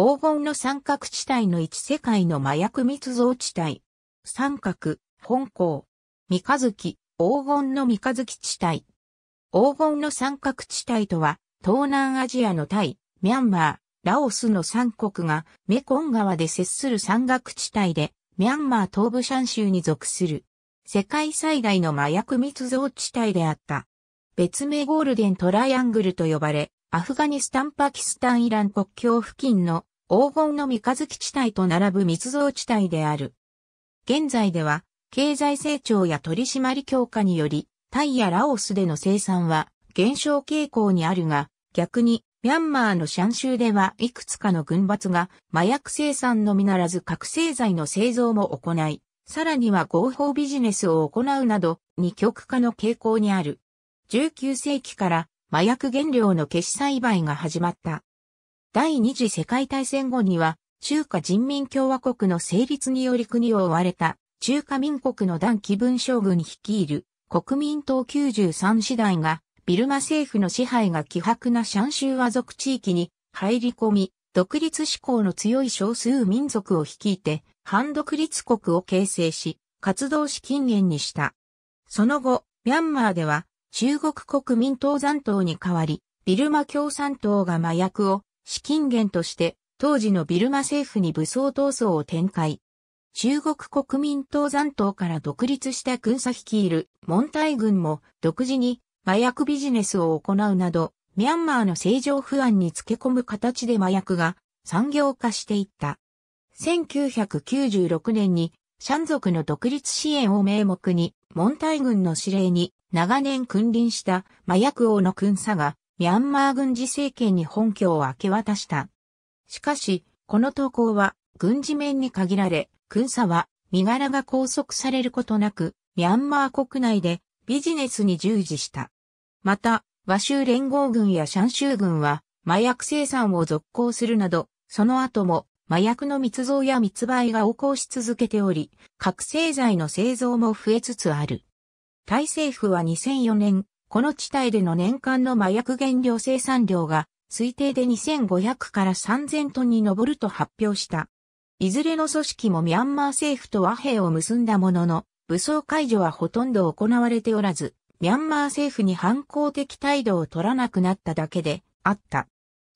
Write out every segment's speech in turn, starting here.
黄金の三角地帯の一世界の麻薬密造地帯。三角、本校。三日月、黄金の三日月地帯。黄金の三角地帯とは、東南アジアのタイ、ミャンマー、ラオスの三国がメコン川で接する山岳地帯で、ミャンマー東部シャン州に属する。世界最大の麻薬密造地帯であった。別名ゴールデントライアングルと呼ばれ、アフガニスタン・パキスタン・イラン国境付近の黄金の三日月地帯と並ぶ密造地帯である。現在では、経済成長や取締り強化により、タイやラオスでの生産は減少傾向にあるが、逆に、ミャンマーのシャン州ではいくつかの軍閥が麻薬生産のみならず覚醒剤の製造も行い、さらには合法ビジネスを行うなど、二極化の傾向にある。19世紀から麻薬原料の消し栽培が始まった。第二次世界大戦後には、中華人民共和国の成立により国を追われた、中華民国の段気分将軍率いる国民党93師団が、ビルマ政府の支配が希薄なシャン州和族地域に入り込み、独立志向の強い少数民族を率いて、反独立国を形成し、活動資金源にした。その後、ミャンマーでは、中国国民党残党に代わり、ビルマ共産党が麻薬を資金源として当時のビルマ政府に武装闘争を展開。中国国民党残党から独立した軍差率いるモンタイ軍も独自に麻薬ビジネスを行うなど、ミャンマーの政情不安につけ込む形で麻薬が産業化していった。1996年にシャン族の独立支援を名目に、モンタイ軍の指令に長年君臨した麻薬王の君差がミャンマー軍事政権に本拠を明け渡した。しかし、この投稿は軍事面に限られ、軍差は身柄が拘束されることなく、ミャンマー国内でビジネスに従事した。また、和州連合軍やシャン州軍は麻薬生産を続行するなど、その後も麻薬の密造や密売が横行し続けており、覚醒剤の製造も増えつつある。タイ政府は2004年、この地帯での年間の麻薬原料生産量が推定で2500から3000トンに上ると発表した。いずれの組織もミャンマー政府と和平を結んだものの、武装解除はほとんど行われておらず、ミャンマー政府に反抗的態度を取らなくなっただけであった。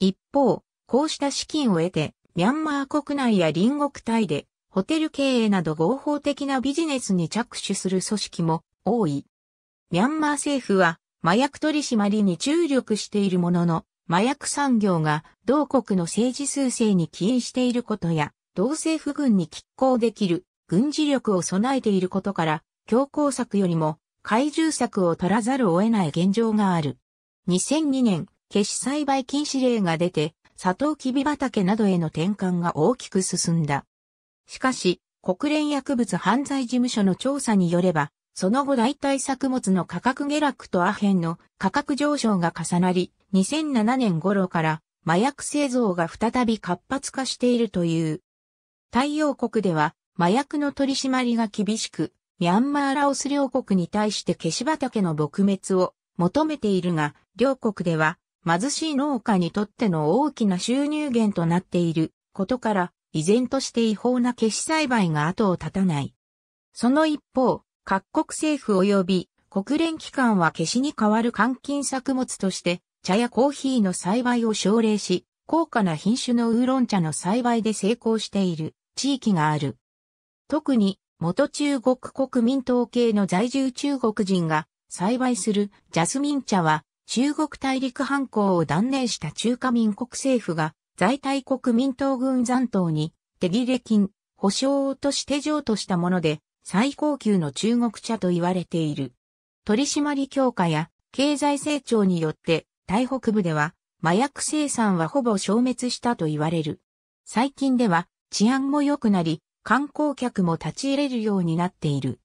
一方、こうした資金を得て、ミャンマー国内や隣国体で、ホテル経営など合法的なビジネスに着手する組織も多い。ミャンマー政府は麻薬取締りに注力しているものの、麻薬産業が同国の政治数勢に起因していることや、同政府軍に拮抗できる軍事力を備えていることから、強硬策よりも怪獣策を取らざるを得ない現状がある。2002年、決死栽培禁止令が出て、サトウキビ畑などへの転換が大きく進んだ。しかし、国連薬物犯罪事務所の調査によれば、その後代替作物の価格下落とアヘンの価格上昇が重なり、2007年頃から麻薬製造が再び活発化しているという。太陽国では麻薬の取り締まりが厳しく、ミャンマーラオス両国に対して消し畑の撲滅を求めているが、両国では貧しい農家にとっての大きな収入源となっていることから、依然として違法な消し栽培が後を絶たない。その一方、各国政府及び国連機関は消しに代わる換金作物として、茶やコーヒーの栽培を奨励し、高価な品種のウーロン茶の栽培で成功している地域がある。特に元中国国民党系の在住中国人が栽培するジャスミン茶は中国大陸反抗を断念した中華民国政府が在大国民党軍残党に手切れ金、保証として譲渡したもので最高級の中国茶と言われている。取締強化や経済成長によって台北部では麻薬生産はほぼ消滅したと言われる。最近では治安も良くなり観光客も立ち入れるようになっている。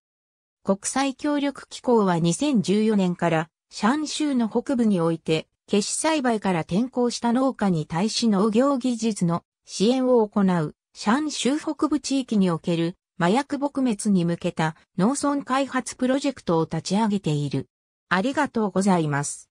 国際協力機構は2014年からシャン州の北部において決死栽培から転校した農家に対し農業技術の支援を行うシャン州北部地域における麻薬撲滅に向けた農村開発プロジェクトを立ち上げている。ありがとうございます。